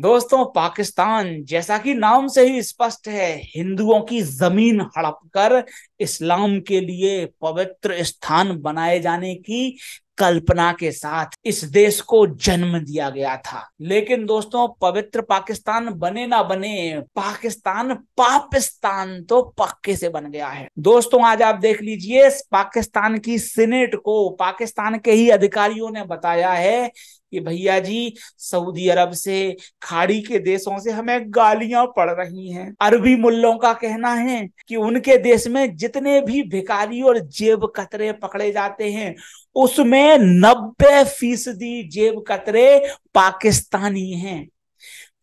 दोस्तों पाकिस्तान जैसा कि नाम से ही स्पष्ट है हिंदुओं की जमीन हड़प कर इस्लाम के लिए पवित्र स्थान बनाए जाने की कल्पना के साथ इस देश को जन्म दिया गया था लेकिन दोस्तों पवित्र पाकिस्तान बने ना बने पाकिस्तान पाकिस्तान तो पक्के से बन गया है दोस्तों आज आप देख लीजिए पाकिस्तान की सीनेट को पाकिस्तान के ही अधिकारियों ने बताया है कि भैया जी सऊदी अरब से खाड़ी के देशों से हमें गालियां पड़ रही हैं अरबी मुल्लों का कहना है कि उनके देश में जितने भी भिकारी और जेब कतरे पकड़े जाते हैं उसमें नब्बे फीसदी जेब कतरे पाकिस्तानी हैं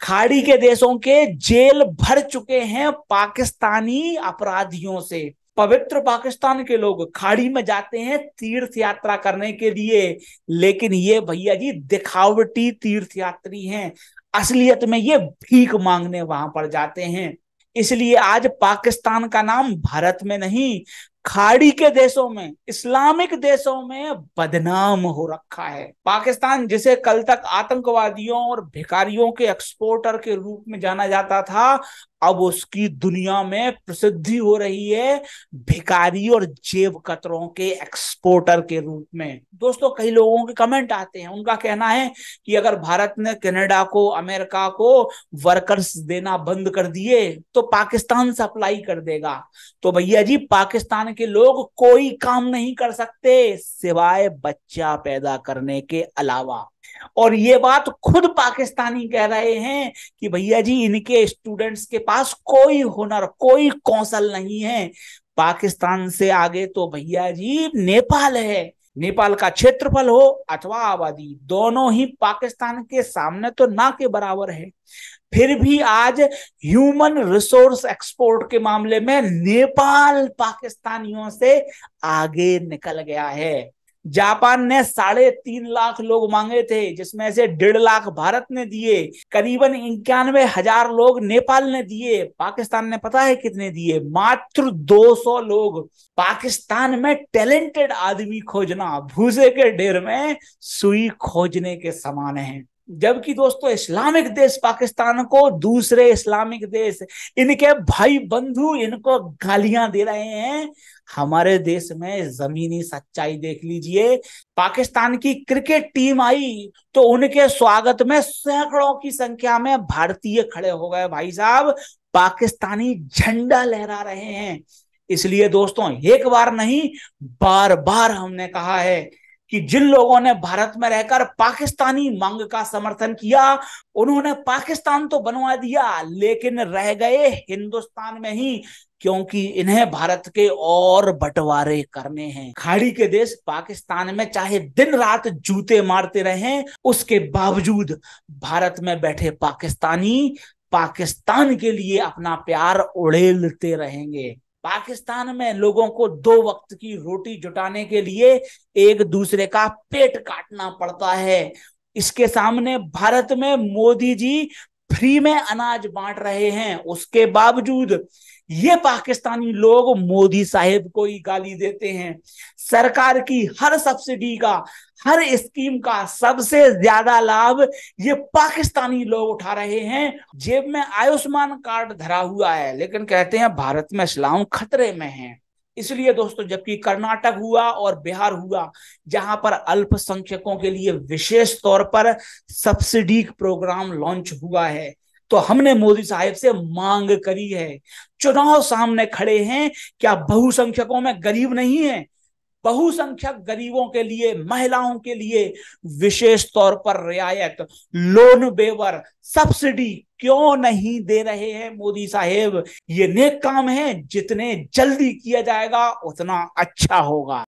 खाड़ी के देशों के जेल भर चुके हैं पाकिस्तानी अपराधियों से पवित्र पाकिस्तान के लोग खाड़ी में जाते हैं तीर्थ यात्रा करने के लिए लेकिन ये भैया जी दिखावटी तीर्थ यात्री हैं असलियत में ये भीख मांगने वहां पर जाते हैं इसलिए आज पाकिस्तान का नाम भारत में नहीं खाड़ी के देशों में इस्लामिक देशों में बदनाम हो रखा है पाकिस्तान जिसे कल तक आतंकवादियों और भिखारियों के एक्सपोर्टर के रूप में जाना जाता था अब उसकी दुनिया में प्रसिद्धि हो रही है भिकारी और जेब कतरों के एक्सपोर्टर के रूप में दोस्तों कई लोगों के कमेंट आते हैं उनका कहना है कि अगर भारत ने कनाडा को अमेरिका को वर्कर्स देना बंद कर दिए तो पाकिस्तान सप्लाई कर देगा तो भैया जी पाकिस्तान के लोग कोई काम नहीं कर सकते सिवाय बच्चा पैदा करने के अलावा और ये बात खुद पाकिस्तानी कह रहे हैं कि भैया जी इनके स्टूडेंट्स के पास कोई हुनर कोई कौशल नहीं है पाकिस्तान से आगे तो भैया जी नेपाल है नेपाल का क्षेत्रफल हो अथवा आबादी दोनों ही पाकिस्तान के सामने तो ना के बराबर है फिर भी आज ह्यूमन रिसोर्स एक्सपोर्ट के मामले में नेपाल पाकिस्तानियों से आगे निकल गया है जापान ने साढ़े तीन लाख लोग मांगे थे जिसमें से डेढ़ लाख भारत ने दिए करीबन इक्यानवे हजार लोग नेपाल ने दिए पाकिस्तान ने पता है कितने दिए मात्र 200 लोग पाकिस्तान में टैलेंटेड आदमी खोजना भूसे के ढेर में सुई खोजने के समान है जबकि दोस्तों इस्लामिक देश पाकिस्तान को दूसरे इस्लामिक देश इनके भाई बंधु इनको गालियां दे रहे हैं हमारे देश में जमीनी सच्चाई देख लीजिए पाकिस्तान की क्रिकेट टीम आई तो उनके स्वागत में सैकड़ों की संख्या में भारतीय खड़े हो गए भाई साहब पाकिस्तानी झंडा लहरा रहे हैं इसलिए दोस्तों एक बार नहीं बार बार हमने कहा है कि जिन लोगों ने भारत में रहकर पाकिस्तानी मांग का समर्थन किया उन्होंने पाकिस्तान तो बनवा दिया लेकिन रह गए हिंदुस्तान में ही क्योंकि इन्हें भारत के और बंटवारे करने हैं खाड़ी के देश पाकिस्तान में चाहे दिन रात जूते मारते रहें उसके बावजूद भारत में बैठे पाकिस्तानी पाकिस्तान के लिए अपना प्यार उड़ेलते रहेंगे पाकिस्तान में लोगों को दो वक्त की रोटी जुटाने के लिए एक दूसरे का पेट काटना पड़ता है इसके सामने भारत में मोदी जी फ्री में अनाज बांट रहे हैं उसके बावजूद ये पाकिस्तानी लोग मोदी साहेब को ही गाली देते हैं सरकार की हर सब्सिडी का हर स्कीम का सबसे ज्यादा लाभ ये पाकिस्तानी लोग उठा रहे हैं जेब में आयुष्मान कार्ड धरा हुआ है लेकिन कहते हैं भारत में इस्लाम खतरे में है इसलिए दोस्तों जबकि कर्नाटक हुआ और बिहार हुआ जहां पर अल्पसंख्यकों के लिए विशेष तौर पर सब्सिडी प्रोग्राम लॉन्च हुआ है तो हमने मोदी साहब से मांग करी है चुनाव सामने खड़े हैं क्या बहुसंख्यकों में गरीब नहीं है बहुसंख्यक गरीबों के लिए महिलाओं के लिए विशेष तौर पर रियायत लोन बेवर सब्सिडी क्यों नहीं दे रहे हैं मोदी साहेब ये नेक काम है जितने जल्दी किया जाएगा उतना अच्छा होगा